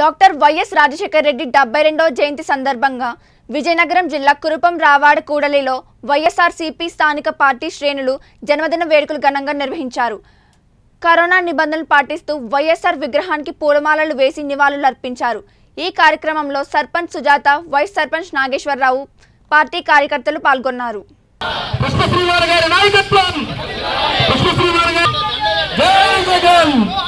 doctor YS Rajasekhara Reddy డెబ్బై రెండో జయంతి సందర్భంగా విజయనగరం జిల్లా కురుపం రావాడ కూడలిలో వైఎస్ఆర్సీపీ స్థానిక పార్టీ శ్రేణులు జన్మదిన వేడుకలు ఘనంగా నిర్వహించారు కరోనా నిబంధనలు పాటిస్తూ వైఎస్ఆర్ విగ్రహానికి పూలమాలలు వేసి నివాళులు అర్పించారు ఈ కార్యక్రమంలో సర్పంచ్ సుజాత వైస్ సర్పంచ్ నాగేశ్వరరావు పార్టీ కార్యకర్తలు పాల్గొన్నారు